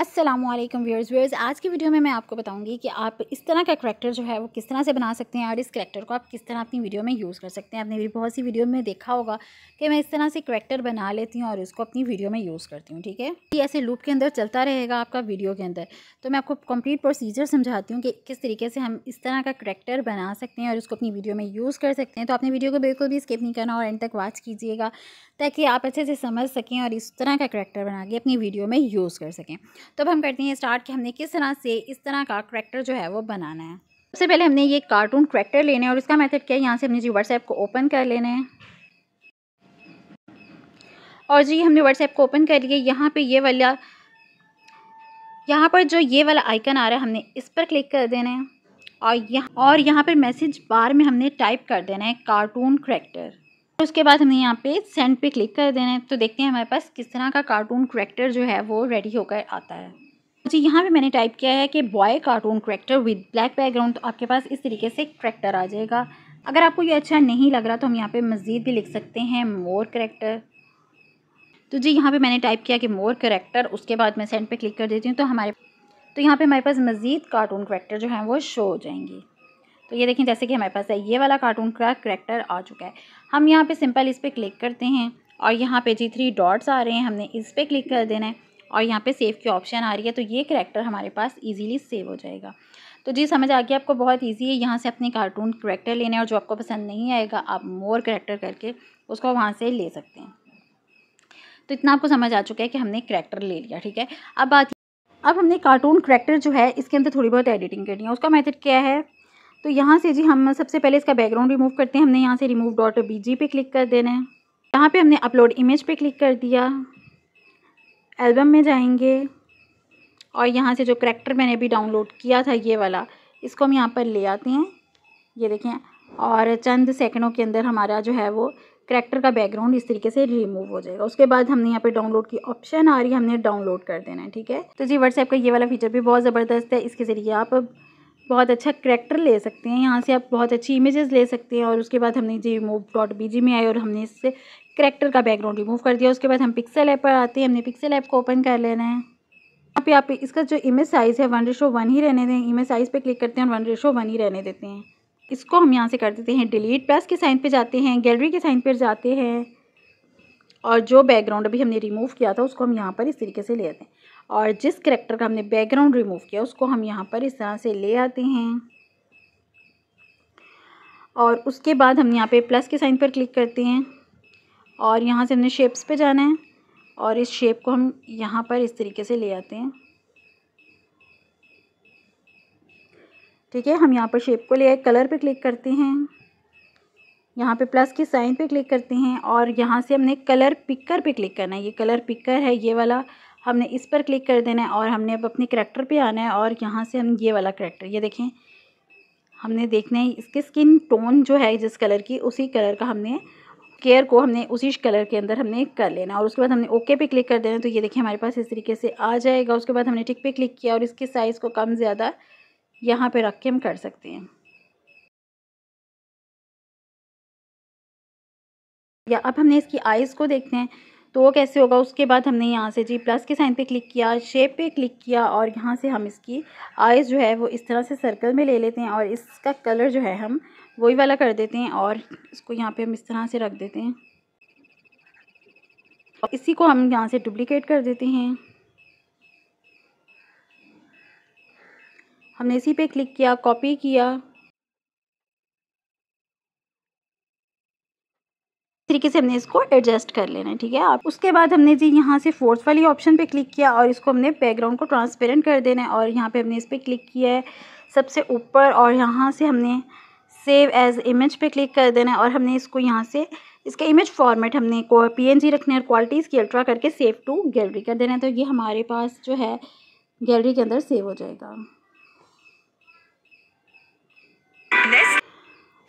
Aslam viewers viewers आज की video में मैं आपको बताऊंगी कि आप इस तरह का करेक्टर जो है वो किस तरह से बना सकते हैं और इस करेक्टर को आप किस तरह अपनी वीडियो में यूज़ कर सकते हैं आपने भी बहुत सी वीडियो में देखा होगा कि मैं इस तरह से करेक्टर बना लेती हूँ और उसको अपनी वीडियो में यूज़ करती हूँ ठीक है ये ऐसे लूप के अंदर चलता रहेगा आपका वीडियो के अंदर तो मैं आपको कम्प्लीट प्रोसीजर समझाती हूँ कि किस तरीके से हम इस तरह का करेक्टर बना सकते हैं और उसको अपनी वीडियो में यूज़ कर सकते हैं तो आपने वीडियो को बिल्कुल भी स्किप नहीं करना और एंड तक वॉच कीजिएगा ताकि आप अच्छे से समझ सकें और इस तरह का करेक्टर बना के अपनी वीडियो में यूज़ कर सकें तो अब हम करते हैं स्टार्ट कि हमने किस तरह से इस तरह का करेक्टर जो है वो बनाना है सबसे पहले हमने ये कार्टून करेक्टर लेने है और इसका मेथड क्या है यहाँ से हमने जी व्हाट्सएप को ओपन कर लेना है और जी हमने व्हाट्सएप को ओपन कर लिया यहाँ पे ये वाला यहाँ पर जो ये वाला आइकन आ रहा है हमने इस पर क्लिक कर देना है और यहाँ और यहाँ पर मैसेज बार में हमने टाइप कर देना है कार्टून करेक्टर उसके बाद हमें यहाँ पे सेंड पे क्लिक कर देना है तो देखते हैं हमारे पास किस तरह का कार्टून करेक्टर जो है वो रेडी होकर आता है जी यहाँ पे मैंने टाइप किया है कि boy cartoon character with black background तो आपके पास इस तरीके से करेक्टर आ जाएगा अगर आपको ये अच्छा नहीं लग रहा तो हम यहाँ पर मज़ीद भी लिख सकते हैं मोर करेक्टर तो जी यहाँ पर मैंने टाइप किया कि मोर करेक्टर उसके बाद मैं सेंड पर क्लिक कर देती हूँ तो हमारे तो यहाँ पर हमारे पास मज़ीद कार्टून करेक्टर जो हैं वो शो हो जाएंगी तो ये देखें जैसे कि हमारे पास है ये वाला कार्टून का करेक्टर आ चुका है हम यहाँ पे सिंपल इस पर क्लिक करते हैं और यहाँ पे जी थ्री डॉट्स आ रहे हैं हमने इस पर क्लिक कर देना है और यहाँ पे सेव की ऑप्शन आ रही है तो ये करेक्टर हमारे पास इजीली सेव हो जाएगा तो जी समझ आ गया आपको बहुत ईजी है यहाँ से अपने कार्टून करेक्टर लेने और जो आपको पसंद नहीं आएगा आप मोर करेक्टर करके उसको वहाँ से ले सकते हैं तो इतना आपको समझ आ चुका है कि हमने करेक्टर ले लिया ठीक है अब बात अब हमने कार्टून करेक्टर जो है इसके अंदर थोड़ी बहुत एडिटिंग करनी है उसका मेथड क्या है तो यहाँ से जी हम सबसे पहले इसका बैकग्राउंड रिमूव करते हैं हमने यहाँ से रिमूव डॉट बी जी पे क्लिक कर देना है यहाँ पे हमने अपलोड इमेज पे क्लिक कर दिया एल्बम में जाएंगे और यहाँ से जो करेक्टर मैंने अभी डाउनलोड किया था ये वाला इसको हम यहाँ पर ले आते हैं ये देखें और चंद सेकंडों के अंदर हमारा जो है वो करेक्टर का बैकग्राउंड इस तरीके से रिमूव हो जाएगा उसके बाद हमने यहाँ पे डाउनलोड की ऑप्शन आ रही है हमने डाउनलोड कर देना है ठीक है तो जी व्हाट्सएप का ये वाला फीचर भी बहुत ज़बरदस्त है इसके ज़रिए आप बहुत अच्छा करेक्टर ले सकते हैं यहाँ से आप बहुत अच्छी इमेजेस ले सकते हैं और उसके बाद हमने जी रिमूव डॉट बी में आए और हमने इससे करेक्टर का बैकग्राउंड रिमूव कर दिया उसके बाद हम पिक्सल ऐप पर आते हैं हमने पिक्सल ऐप को ओपन कर लेना है यहाँ पे आप इसका जो इमेज साइज़ है वन रेशो वन ही रहने दें इमेज साइज़ पर क्लिक करते हैं और वन रेशो वन ही रहने देते हैं इसको हम यहाँ से कर देते हैं डिलीट प्लस के साइन पर जाते हैं गैलरी के साइन पर जाते हैं और जो बैकग्राउंड अभी हमने रिमूव किया था उसको हम यहाँ पर इस तरीके से ले आते हैं और जिस करेक्टर का हमने बैकग्राउंड रिमूव किया उसको हम यहाँ पर इस तरह से ले आते हैं और उसके बाद हम यहाँ पे प्लस के साइन पर क्लिक करते हैं और यहाँ से हमने शेप्स पे जाना है और इस शेप को हम यहाँ पर इस तरीके से ले आते हैं ठीक है हम यहाँ पर शेप को ले आए कलर पे क्लिक करते हैं यहाँ पे प्लस के साइन पे क्लिक करते हैं और यहाँ से हमने कलर पिकर पे क्लिक करना है ये कलर पिकर है ये वाला हमने इस पर क्लिक कर देना है और हमने अब अपने करेक्टर पे आना है और यहाँ से हम ये वाला करेक्टर ये देखें हमने देखना है इसके स्किन टोन जो है जिस कलर की उसी कलर का हमने केयर को हमने उसी कलर के अंदर हमने कर लेना और उसके बाद हमने ओके पे क्लिक कर देना तो ये देखिए हमारे पास इस तरीके से आ जाएगा उसके बाद हमने टिक पे क्लिक किया और इसके साइज़ को कम ज़्यादा यहाँ पे रख के हम कर सकते हैं या अब हमने इसकी आइज़ को देखते हैं तो वो कैसे होगा उसके बाद हमने यहाँ से जी प्लस के साइन पे क्लिक किया शेप पे क्लिक किया और यहाँ से हम इसकी आइज़ जो है वो इस तरह से सर्कल में ले लेते हैं और इसका कलर जो है हम वही वाला कर देते हैं और इसको यहाँ पे हम इस तरह से रख देते हैं और इसी को हम यहाँ से डुप्लिकेट कर देते हैं हमने इसी पर क्लिक किया कॉपी किया तरीके से हमने इसको एडजस्ट कर लेना है ठीक है आप उसके बाद हमने जी यहाँ से फोर्थ वाली ऑप्शन पे क्लिक किया और इसको हमने बैकग्राउंड को ट्रांसपेरेंट कर देना है और यहाँ पे हमने इस पर क्लिक किया है सबसे ऊपर और यहाँ से हमने सेव एज इमेज पे क्लिक कर देना है और हमने इसको यहाँ से इसका इमेज फॉर्मेट हमने को पी रखने और क्वालिटी इसकी अल्ट्रा करके सेव टू गैलरी कर देना है तो ये हमारे पास जो है गैलरी के अंदर सेव हो जाएगा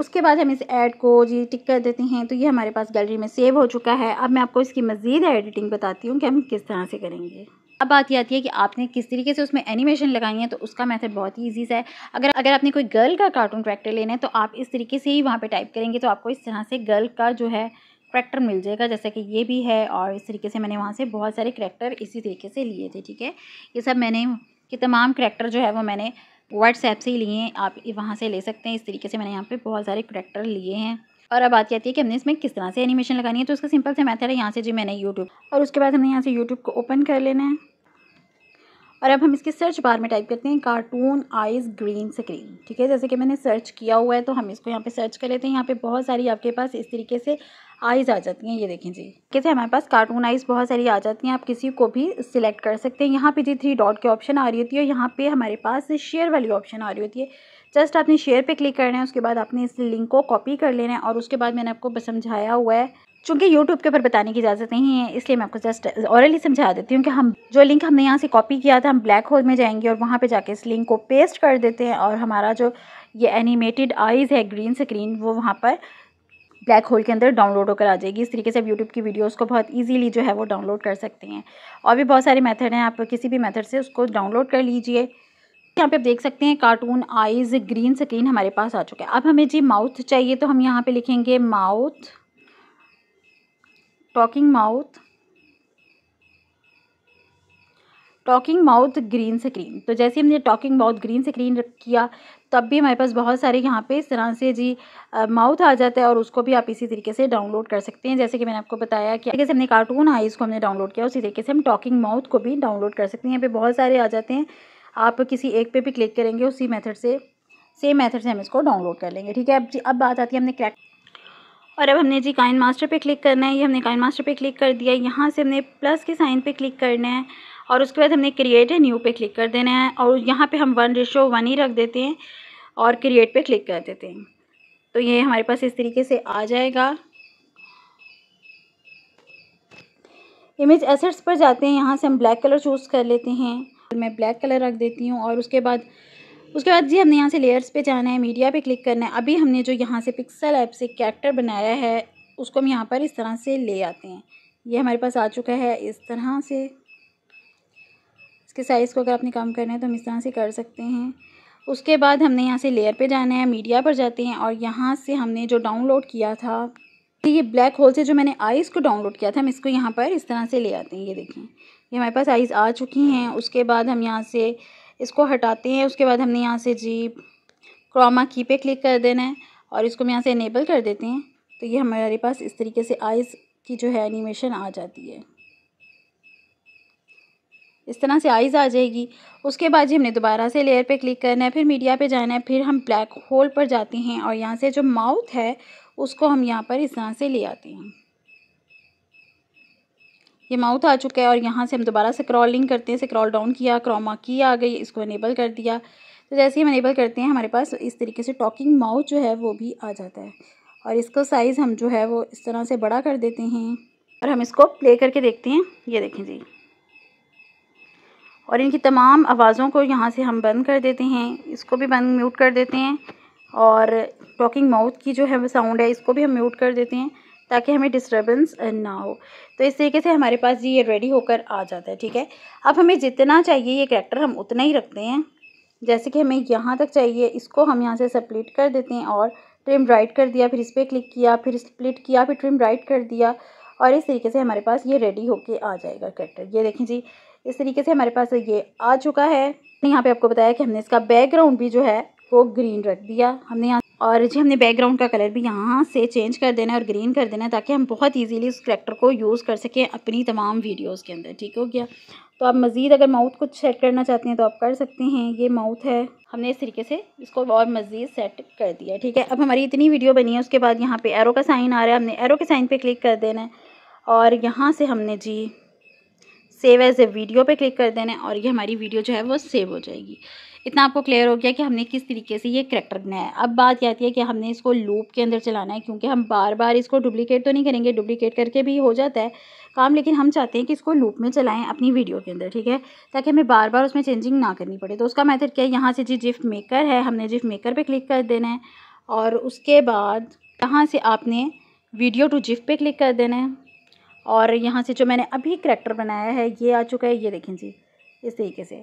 उसके बाद हम इस ऐड को जी टिक कर देते हैं तो ये हमारे पास गैलरी में सेव हो चुका है अब मैं आपको इसकी मज़ीद एडिटिंग बताती हूँ कि हम किस तरह से करेंगे अब बात यह आती है कि आपने किस तरीके से उसमें एनिमेशन लगानी है तो उसका मेथड बहुत ही ईजी है अगर अगर आपने कोई गर्ल का कार्टून ट्रैक्टर लेना है तो आप इस तरीके से ही वहाँ पर टाइप करेंगे तो आपको इस तरह से गर्ल का जो है करैक्टर मिल जाएगा जैसा कि ये भी है और इस तरीके से मैंने वहाँ से बहुत सारे करैक्टर इसी तरीके से लिए थे ठीक है ये सब मैंने कि तमाम करैक्टर जो है वो मैंने व्हाट्सएप से ही लिए हैं आप वहाँ से ले सकते हैं इस तरीके से मैंने यहाँ पे बहुत सारे करेक्टर लिए हैं और अब बात की है कि हमने इसमें किस तरह से एनिमेशन लगानी है तो उसका सिंपल से मैथड है यहाँ से जी मैंने यूट्यूब और उसके बाद हमने यहाँ से यूट्यूब को ओपन कर लेना है और अब हम इसके सर्च बार में टाइप करते हैं कार्टून आइज ग्रीन स्क्रीन ठीक है जैसे कि मैंने सर्च किया हुआ है तो हम इसको यहाँ पे सर्च कर लेते हैं यहाँ पे बहुत सारी आपके पास इस तरीके से आइज़ आ जाती हैं ये देखें जी कैसे हमारे पास कार्टून आइज़ बहुत सारी आ जाती हैं आप किसी को भी सिलेक्ट कर सकते हैं यहाँ पे जी थ्री डॉट की ऑप्शन आ रही होती है और यहाँ पे हमारे पास शेयर वाली ऑप्शन आ रही होती है जस्ट आपने शेयर पे क्लिक करना है उसके बाद आपने इस लिंक को कॉपी कर लेना है और उसके बाद मैंने आपको समझाया हुआ है चूँकि यूट्यूब के ऊपर बताने की इजाज़त नहीं है इसलिए मैं आपको जस्ट औरली समझा देती हूँ कि हम जो लिंक हमने यहाँ से कॉपी किया था हम ब्लैक होल में जाएंगे और वहाँ पे जाके इस लिंक को पेस्ट कर देते हैं और हमारा जो ये एनिमेटेड आइज़ है ग्रीन स्क्रीन वो वहाँ पर ब्लैक होल के अंदर डाउनलोड होकर आ जाएगी इस तरीके से आप यूट्यूब की वीडियोस को बहुत इजीली जो है वो डाउनलोड कर सकते हैं और भी बहुत सारे मेथड हैं आप किसी भी मेथड से उसको डाउनलोड कर लीजिए यहाँ पे आप देख सकते हैं कार्टून आइज़ ग्रीन स्क्रीन हमारे पास आ चुका है अब हमें जी माउथ चाहिए तो हम यहाँ पे लिखेंगे mouth talking mouth talking mouth green screen तो जैसे हमने टॉकिंग माउथ ग्रीन स्क्रीन किया तब भी हमारे पास बहुत सारे यहाँ पे इस तरह से जी माउथ आ जाता है और उसको भी आप इसी तरीके से डाउनलोड कर सकते हैं जैसे कि मैंने आपको बताया कि जैसे हमने कार्टून आई को हमने डाउनलोड किया उसी तरीके से हम टॉकिंग माउथ को भी डाउनलोड कर सकते हैं यहाँ पर बहुत सारे आ जाते हैं आप किसी एक पे भी क्लिक करेंगे उसी मेथड से सेम मेथड से हम इसको डाउनलोड कर लेंगे ठीक है अब जी अब बात आती है हमने क्रैक और अब हमने जी काइन मास्टर पे क्लिक करना है ये हमने काइन मास्टर पे क्लिक कर दिया यहाँ से हमने प्लस के साइन पे क्लिक करना है और उसके बाद हमने क्रिएट है न्यू पे क्लिक कर देना है और यहाँ पे हम वन रेशो वन ही रख देते हैं और क्रिएट पे क्लिक कर देते हैं तो ये हमारे पास इस तरीके से आ जाएगा इमेज एसेट्स पर जाते हैं यहाँ से हम ब्लैक कलर चूज़ कर लेते हैं मैं ब्लैक कलर रख देती हूँ और उसके बाद उसके बाद जी हमने यहाँ से लेयर्स पे जाना है मीडिया पे क्लिक करना है अभी हमने जो यहाँ से पिक्सल ऐप से कैरेक्टर बनाया है उसको हम यहाँ पर इस तरह से ले आते हैं ये हमारे पास आ चुका है इस तरह से इसके साइज़ को अगर आपने कम करना है तो हम इस तरह से कर सकते हैं उसके बाद हमने यहाँ से लेयर पे जाना है मीडिया पर जाते हैं और यहाँ से हमने जो डाउनलोड किया था ये ब्लैक होल से जो मैंने आइज़ को डाउनलोड किया था हम इसको यहाँ पर इस तरह से ले आते हैं ये देखें ये हमारे पास आइज़ आ चुकी हैं उसके बाद हम यहाँ से इसको हटाते हैं उसके बाद हमने यहाँ से जी क्रोमा की पे क्लिक कर देना है और इसको हम यहाँ से इनेबल कर देते हैं तो ये हमारे पास इस तरीके से आइज़ की जो है एनिमेशन आ जाती है इस तरह से आइज़ आ जाएगी उसके बाद जी हमने दोबारा से लेयर पे क्लिक करना है फिर मीडिया पे जाना है फिर हम ब्लैक होल पर जाते हैं और यहाँ से जो माउथ है उसको हम यहाँ पर इस तरह से ले आते हैं ये माउथ आ चुका है और यहाँ से हम दोबारा से क्रॉलिंग करते हैं स्क्रॉल डाउन किया क्रोमा की आ गई इसको इनेबल कर दिया तो जैसे ही हम इनेबल करते हैं हमारे पास इस तरीके से टॉकिंग माउथ जो है वो भी आ जाता है और इसका साइज़ हम जो है वो इस तरह से बड़ा कर देते हैं और हम इसको प्ले करके देखते हैं ये देखें जी और इनकी तमाम आवाज़ों को यहाँ से हम बंद कर देते हैं इसको भी बंद म्यूट कर देते हैं और टॉकिंग माउथ की जो है वो साउंड है इसको भी हम म्यूट कर देते हैं ताकि हमें डिस्टर्बेंस ना हो तो इस तरीके से हमारे पास ये रेडी होकर आ जाता है ठीक है अब हमें जितना चाहिए ये करेक्टर हम उतना ही रखते हैं जैसे कि हमें यहाँ तक चाहिए इसको हम यहाँ से सप्लिट कर देते हैं और ट्रिम राइट कर दिया फिर इस पर क्लिक किया फिर स्प्लिट किया फिर ट्रिम राइट कर दिया और इस तरीके से हमारे पास ये रेडी होके आ जाएगा करेक्टर ये देखें जी इस तरीके से हमारे पास ये आ चुका है यहाँ पे आपको बताया कि हमने इसका बैकग्राउंड भी जो है वो ग्रीन रख दिया हमने यहाँ और जी हमने बैकग्राउंड का कलर भी यहाँ से चेंज कर देना है और ग्रीन कर देना है ताकि हम बहुत इजीली उस करेक्टर को यूज़ कर सकें अपनी तमाम वीडियोस के अंदर ठीक हो गया तो आप मज़ीद अगर माउथ को सेट करना चाहते हैं तो आप कर सकते हैं ये माउथ है हमने इस तरीके से इसको और मज़ीद सेट कर दिया ठीक है अब हमारी इतनी वीडियो बनी है उसके बाद यहाँ पर एरो का साइन आ रहा है हमने एरो के साइन पर क्लिक कर देना है और यहाँ से हमने जी सेव एज़ ए वीडियो पर क्लिक कर देना है और ये हमारी वीडियो जो है वो सेव हो जाएगी इतना आपको क्लियर हो गया कि हमने किस तरीके से ये करेक्टर बनाया है अब बात आती है कि हमने इसको लूप के अंदर चलाना है क्योंकि हम बार बार इसको डुप्लीकेट तो नहीं करेंगे डुप्लीकेट करके भी हो जाता है काम लेकिन हम चाहते हैं कि इसको लूप में चलाएं अपनी वीडियो के अंदर ठीक है ताकि हमें बार बार उसमें चेंजिंग ना करनी पड़े तो उसका मैथड क्या है यहाँ से जी जिफ्ट मेकर है हमने जिफ्ट मेकर पर क्लिक कर देना है और उसके बाद यहाँ से आपने वीडियो टू जिफ्ट पे क्लिक कर देना है और यहाँ से जो मैंने अभी करेक्टर बनाया है ये आ चुका है ये देखें जी इस तरीके से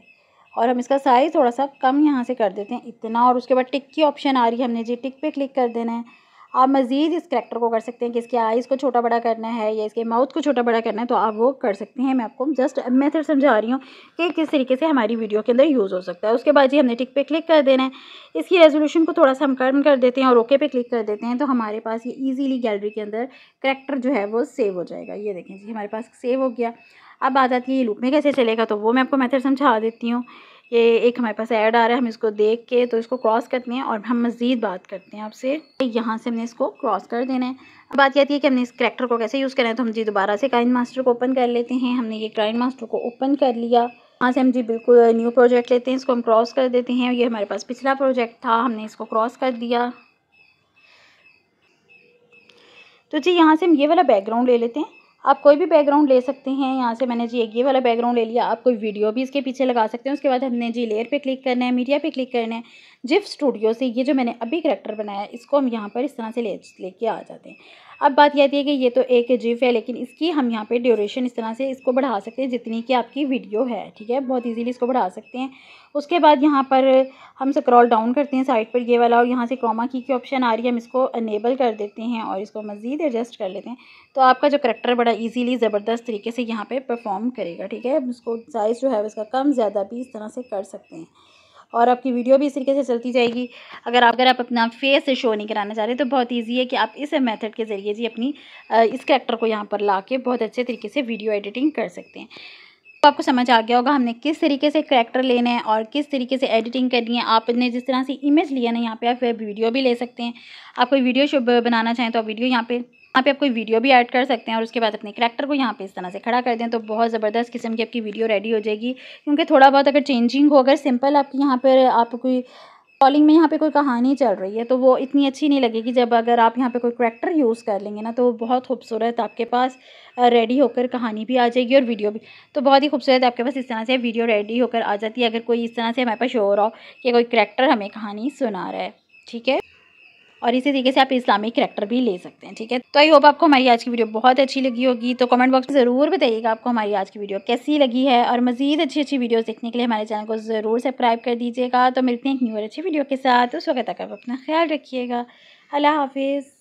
और हम इसका साइज़ थोड़ा सा कम यहाँ से कर देते हैं इतना और उसके बाद टिक की ऑप्शन आ रही है हमने जी टिक पे क्लिक कर देना है आप मज़ीद इस करेक्टर को कर सकते हैं कि इसके आइज़ को छोटा बड़ा करना है या इसके माउथ को छोटा बड़ा करना है तो आप वो कर सकते हैं मैं आपको जस्ट मेथड समझा रही हूँ कि किस तरीके से हमारी वीडियो के अंदर यूज़ हो सकता है उसके बाद जी हमने टिक पे क्लिक कर देना है इसकी रेजोल्यूशन को थोड़ा सा हम कर्म कर देते हैं और ओके पे क्लिक कर देते हैं तो हमारे पास ये ईजीली गैलरी के अंदर करेक्टर जो है वो सेव हो जाएगा ये देखें जी हमारे पास सेव हो गया अब आ जाती है ये लूप में कैसे चलेगा तो वो मैं आपको मैथड समझा देती हूँ ये एक हमारे पास ऐड आ रहा है हम इसको देख के तो इसको क्रॉस करते हैं और हम मज़ीद बात करते हैं आपसे यहाँ से हमने इसको क्रॉस कर देना है अब बात ये आती है कि हमने इस करेक्टर को कैसे यूज़ करना है तो हम जी दोबारा से क्राइन मास्टर को ओपन कर लेते हैं हमने ये क्राइन मास्टर को ओपन कर लिया यहाँ से हम जी बिल्कुल न्यू प्रोजेक्ट लेते हैं इसको हम क्रॉस कर देते हैं ये हमारे पास पिछला प्रोजेक्ट था हमने इसको क्रॉस कर दिया तो जी यहाँ से हम ये वाला बैकग्राउंड ले लेते हैं आप कोई भी बैकग्राउंड ले सकते हैं यहाँ से मैंने जी एक ये वाला बैकग्राउंड ले लिया आप कोई वीडियो भी इसके पीछे लगा सकते हैं उसके बाद हमने जी लेयर पे क्लिक करना है मीडिया पे क्लिक करना है जिफ स्टूडियो से ये जो मैंने अभी करेक्टर बनाया इसको हम यहाँ पर इस तरह से ले लेके आ जाते हैं अब बात यह आती है कि ये तो एक जिफ है लेकिन इसकी हम यहाँ पे ड्यूरेशन इस तरह से इसको बढ़ा सकते हैं जितनी कि आपकी वीडियो है ठीक है बहुत इजीली इसको बढ़ा सकते हैं उसके बाद यहाँ पर हम स्क्रॉल डाउन करते हैं साइड पर ये वाला और यहाँ से क्रोमा की की ऑप्शन आ रही है हम इसको अनेबल कर देते हैं और इसको मज़ीद एडजस्ट कर लेते हैं तो आपका जो करेक्टर बड़ा ईजीली ज़बरदस्त तरीके से यहाँ पर परफॉर्म करेगा ठीक है इसको साइज़ जो है उसका कम ज़्यादा भी इस तरह से कर सकते हैं और आपकी वीडियो भी इस तरीके से चलती जाएगी अगर आप अगर आप अपना फेस से शो नहीं कराना चाह रहे तो बहुत ईजी है कि आप इस मेथड के ज़रिए जी अपनी इस करेक्टर को यहाँ पर ला के बहुत अच्छे तरीके से वीडियो एडिटिंग कर सकते हैं तो आपको समझ आ गया होगा हमने किस तरीके से करेक्टर लेना है और किस तरीके से एडिटिंग करनी है आपने जिस तरह से इमेज लिया ना यहाँ पे आप वीडियो भी ले सकते हैं आप कोई वीडियो शो बनाना चाहें तो आप वीडियो यहाँ पे यहाँ पे आप कोई वीडियो भी ऐड कर सकते हैं और उसके बाद अपने करेक्टर को यहाँ पे इस तरह से खड़ा कर दें तो बहुत ज़बरदस्त किस्म की आपकी वीडियो रेडी हो जाएगी क्योंकि थोड़ा बहुत अगर चेंजिंग हो अगर सिंपल आपके यहाँ पर आप कोई कॉलिंग में यहाँ पे कोई कहानी चल रही है तो वो इतनी अच्छी नहीं लगेगी जब अगर आप यहाँ पे कोई करैक्टर यूज़ कर लेंगे ना तो बहुत खूबसूरत आपके पास रेडी होकर कहानी भी आ जाएगी और वीडियो भी तो बहुत ही खूबसूरत आपके पास इस तरह से वीडियो रेडी होकर आ जाती है अगर कोई इस तरह से हमारे पास शोर हो कि कोई करैक्टर हमें कहानी सुना रहा है ठीक है और इसी तरीके से आप इस्लामिक करेक्टर भी ले सकते हैं ठीक है तो आई होप आपको हमारी आज की वीडियो बहुत अच्छी लगी होगी तो कमेंट बॉक्स में ज़रूर बताइएगा आपको हमारी आज की वीडियो कैसी लगी है और मजीद अच्छी अच्छी वीडियोज़ देखने के लिए हमारे चैनल को ज़रूर सब्सक्राइब कर दीजिएगा तो मिलते हैं एक न्यू और अच्छी वीडियो के साथ उस वक्त तक आप अपना ख्याल रखिएगा अल्लाह हाफिज़